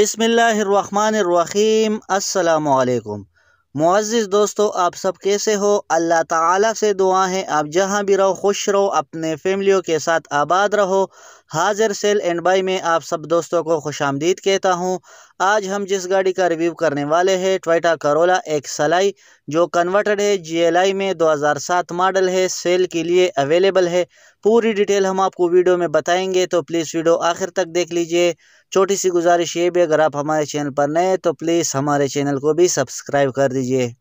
बिसमीम अल्लाम मुआज़ दोस्तों आप सब कैसे हो अल्लाह ताला से दुआ है आप जहाँ भी रहो खुश रहो अपने फैमिलियों के साथ आबाद रहो हाजिर सेल एंड बाई में आप सब दोस्तों को खुश आमदीद कहता हूँ आज हम जिस गाड़ी का रिव्यू करने वाले हैं ट्वाइटा करोला एक्सलाई जो कन्वर्टेड है जीएलआई में 2007 मॉडल है सेल के लिए अवेलेबल है पूरी डिटेल हम आपको वीडियो में बताएंगे तो प्लीज़ वीडियो आखिर तक देख लीजिए छोटी सी गुजारिश ये भी अगर आप हमारे चैनल पर नए तो प्लीज़ हमारे चैनल को भी सब्सक्राइब कर दीजिए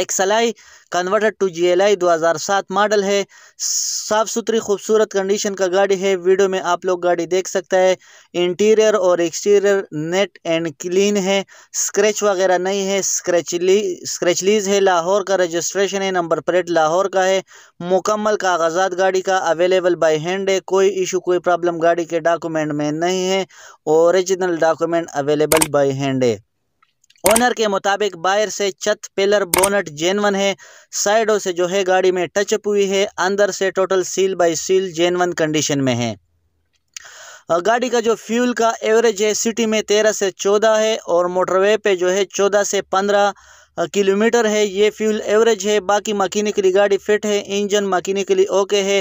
XLi converter to GLi 2007 model है साफ़ सुथरी खूबसूरत कंडीशन का गाड़ी है वीडियो में आप लोग गाड़ी देख सकता है इंटीरियर और एक्सटीरियर नेट एंड क्लीन है स्क्रैच वगैरह नहीं है स्क्रैचली स्क्रैचलीज है लाहौर का रजिस्ट्रेशन है नंबर प्लेट लाहौर का है मुकम्मल कागजात गाड़ी का अवेलेबल बाई हैंड है कोई इशू कोई प्रॉब्लम गाड़ी के डॉक्यूमेंट में नहीं है original document available by hand है ओनर के मुताबिक बायर से छत पिलर बोनट जेनवन है साइडों से जो है गाड़ी में टचअप हुई है अंदर से total seal by seal genuine condition में है गाड़ी का जो फ्यूल का एवरेज है सिटी में तेरह से चौदह है और मोटरवे पे जो है चौदह से पंद्रह किलोमीटर है ये फ्यूल एवरेज है बाकी मकीने के लिए गाड़ी फिट है इंजन मकीने के लिए ओके है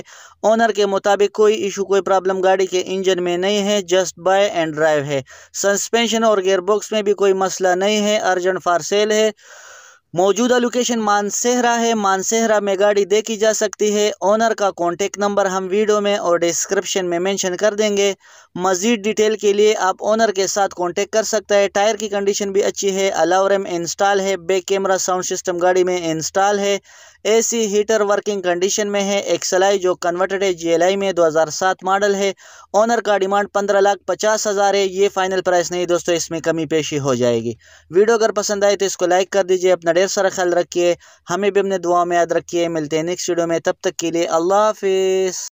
ओनर के मुताबिक कोई इशू कोई प्रॉब्लम गाड़ी के इंजन में नहीं है जस्ट बाय एंड ड्राइव है सस्पेंशन और गेयरबॉक्स में भी कोई मसला नहीं है अर्जेंट फार सेल है मौजूदा लोकेशन मानसेहरा है मानसेहरा में गाड़ी देखी जा सकती है ओनर का कॉन्टेक्ट नंबर हम वीडियो में और डिस्क्रिप्शन में मेंशन कर देंगे मज़ीद डिटेल के लिए आप ओनर के साथ कॉन्टेक्ट कर सकता है टायर की कंडीशन भी अच्छी है अलावरम इंस्टॉल है बैक कैमरा साउंड सिस्टम गाड़ी में इंस्टॉल है एसी हीटर वर्किंग कंडीशन में है एक्सएलआई जो कन्वर्टेड है जी में 2007 मॉडल है ओनर का डिमांड पंद्रह लाख पचास हज़ार है ये फाइनल प्राइस नहीं दोस्तों इसमें कमी पेशी हो जाएगी वीडियो अगर पसंद आए तो इसको लाइक कर दीजिए अपना ढेर सारा ख्याल रखिए हमें भी अपने दुआ में याद रखिए मिलते हैं नेक्स्ट वीडियो में तब तक के लिए अल्लाह हाफिज़